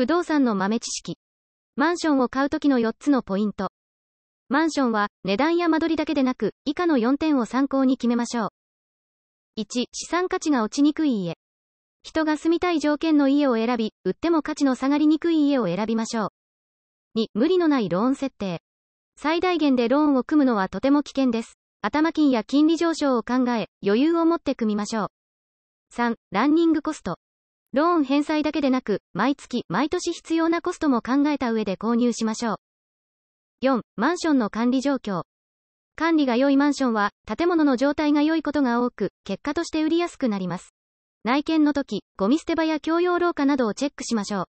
不動産の豆知識。マンションを買うときの4つのポイント。マンションは値段や間取りだけでなく、以下の4点を参考に決めましょう。1、資産価値が落ちにくい家。人が住みたい条件の家を選び、売っても価値の下がりにくい家を選びましょう。2、無理のないローン設定。最大限でローンを組むのはとても危険です。頭金や金利上昇を考え、余裕を持って組みましょう。3、ランニングコスト。ローン返済だけでなく、毎月、毎年必要なコストも考えた上で購入しましょう。4、マンションの管理状況。管理が良いマンションは、建物の状態が良いことが多く、結果として売りやすくなります。内見の時、ゴミ捨て場や共用廊下などをチェックしましょう。